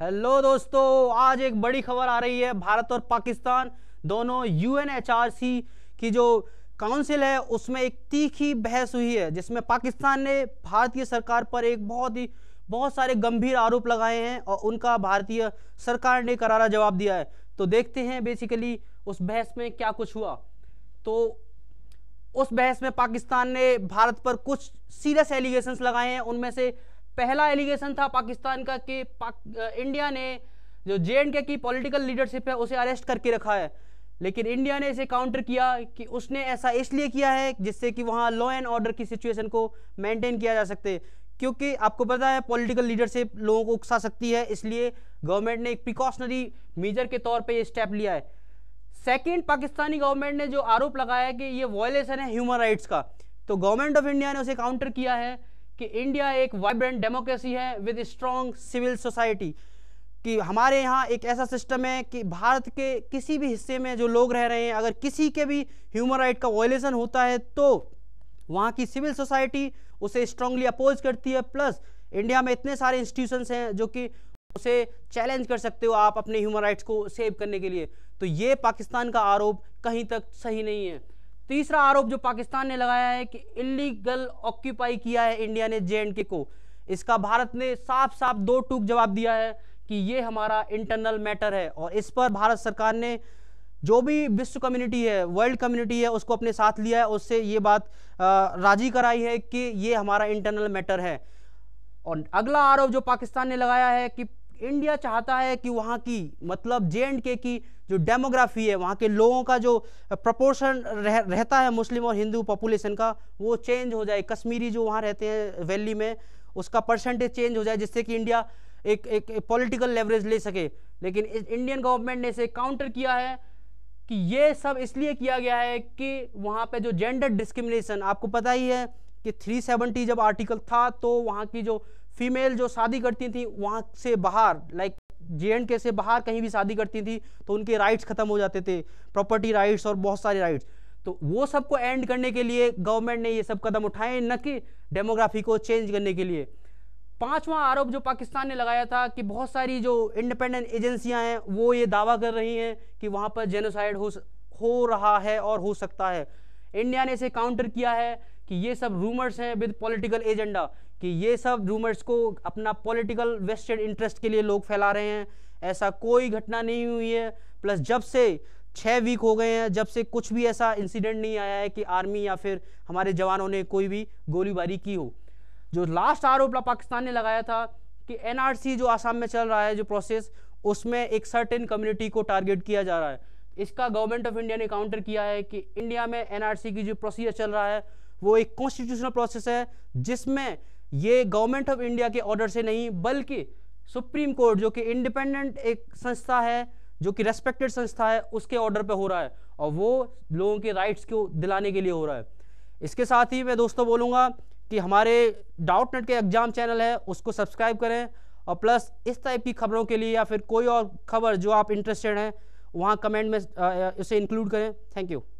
hello दोस्तों आज एक बड़ी खबर आ रही है भारत और पाकिस्तान दोनों यूएनएचआरसी की जो काउंसिल है उसमें एक तीखी बहस हुई है जिसमें पाकिस्तान ने भारतीय सरकार पर एक बहुत ही बहुत सारे गंभीर आरोप लगाए हैं और उनका भारतीय सरकार ने करारा जवाब दिया है तो देखते हैं बेसिकली उस बहस में क्या कुछ हुआ तो उस बहस में पाकिस्तान ने भारत पर कुछ सीरियस एलिगेशंस लगाए हैं उनमें से पहला एलिगेशन था पाकिस्तान का कि पाक, इंडिया ने जो जे एंड के की पॉलिटिकल लीडरशिप है उसे अरेस्ट करके रखा है लेकिन इंडिया ने इसे काउंटर किया कि उसने ऐसा इसलिए किया है जिससे कि वहाँ लॉ एंड ऑर्डर की सिचुएशन को मेंटेन किया जा सकते क्योंकि आपको पता है पॉलिटिकल लीडरशिप लोगों को उकसा सकती है इसलिए गवर्नमेंट ने एक प्रिकॉशनरी मेजर के तौर पर ये स्टेप लिया है सेकेंड पाकिस्तानी गवर्नमेंट ने जो आरोप लगाया कि ये वॉयलेशन है ह्यूमन राइट्स का तो गवर्नमेंट ऑफ इंडिया ने उसे काउंटर किया है कि इंडिया एक वाइब्रेंट डेमोक्रेसी है विद स्ट्रॉन्ग सिविल सोसाइटी कि हमारे यहाँ एक ऐसा सिस्टम है कि भारत के किसी भी हिस्से में जो लोग रह रहे हैं अगर किसी के भी ह्यूमन राइट का वॉयलेशन होता है तो वहाँ की सिविल सोसाइटी उसे स्ट्रांगली अपोज करती है प्लस इंडिया में इतने सारे इंस्टीट्यूशंस हैं जो कि उसे चैलेंज कर सकते हो आप अपने ह्यूमन राइट्स को सेव करने के लिए तो ये पाकिस्तान का आरोप कहीं तक सही नहीं है तीसरा आरोप जो पाकिस्तान ने लगाया है कि इलीगल ऑक्यूपाई किया है इंडिया ने जे के को इसका भारत ने साफ साफ दो टूक जवाब दिया है कि ये हमारा इंटरनल मैटर है और इस पर भारत सरकार ने जो भी विश्व कम्युनिटी है वर्ल्ड कम्युनिटी है उसको अपने साथ लिया है उससे ये बात राजी कराई है कि ये हमारा इंटरनल मैटर है और अगला आरोप जो पाकिस्तान ने लगाया है कि इंडिया चाहता है कि वहाँ की मतलब जे एंड के की जो डेमोग्राफी है वहाँ के लोगों का जो प्रपोर्शन रह, रहता है मुस्लिम और हिंदू पॉपुलेशन का वो चेंज हो जाए कश्मीरी जो वहाँ रहते हैं वैली में उसका परसेंटेज चेंज हो जाए जिससे कि इंडिया एक एक पॉलिटिकल लेवरेज ले सके लेकिन इंडियन गवर्नमेंट ने इसे काउंटर किया है कि ये सब इसलिए किया गया है कि वहाँ पर जो जेंडर डिस्क्रिमिनेशन आपको पता ही है कि 370 जब आर्टिकल था तो वहाँ की जो फीमेल जो शादी करती थी वहाँ से बाहर लाइक जे एंड के से बाहर कहीं भी शादी करती थी तो उनके राइट्स खत्म हो जाते थे प्रॉपर्टी राइट्स और बहुत सारे राइट्स तो वो सबको एंड करने के लिए गवर्नमेंट ने ये सब कदम उठाए न कि डेमोग्राफी को चेंज करने के लिए पांचवा आरोप जो पाकिस्तान ने लगाया था कि बहुत सारी जो इंडिपेंडेंट एजेंसियां हैं वो ये दावा कर रही हैं कि वहाँ पर जेनोसाइड हो हो रहा है और हो सकता है इंडिया ने इसे काउंटर किया है कि ये सब रूमर्स हैं विद पॉलिटिकल एजेंडा कि ये सब रूमर्स को अपना पॉलिटिकल वेस्टेड इंटरेस्ट के लिए लोग फैला रहे हैं ऐसा कोई घटना नहीं हुई है प्लस जब से छः वीक हो गए हैं जब से कुछ भी ऐसा इंसिडेंट नहीं आया है कि आर्मी या फिर हमारे जवानों ने कोई भी गोलीबारी की हो जो लास्ट आरोप पाकिस्तान ने लगाया था कि एनआरसी जो आसाम में चल रहा है जो प्रोसेस उसमें एक सर्टेन कम्युनिटी को टारगेट किया जा रहा है इसका गवर्नमेंट ऑफ इंडिया ने काउंटर किया है कि इंडिया में एनआरसी की जो प्रोसीजर चल रहा है वो एक कॉन्स्टिट्यूशनल प्रोसेस है जिसमें ये गवर्नमेंट ऑफ इंडिया के ऑर्डर से नहीं बल्कि सुप्रीम कोर्ट जो कि इंडिपेंडेंट एक संस्था है जो कि रेस्पेक्टेड संस्था है उसके ऑर्डर पे हो रहा है और वो लोगों के राइट्स को दिलाने के लिए हो रहा है इसके साथ ही मैं दोस्तों बोलूँगा कि हमारे डाउट नेट के एग्जाम चैनल है उसको सब्सक्राइब करें और प्लस इस टाइप की खबरों के लिए या फिर कोई और खबर जो आप इंटरेस्टेड हैं वहाँ कमेंट में उसे इंक्लूड करें थैंक यू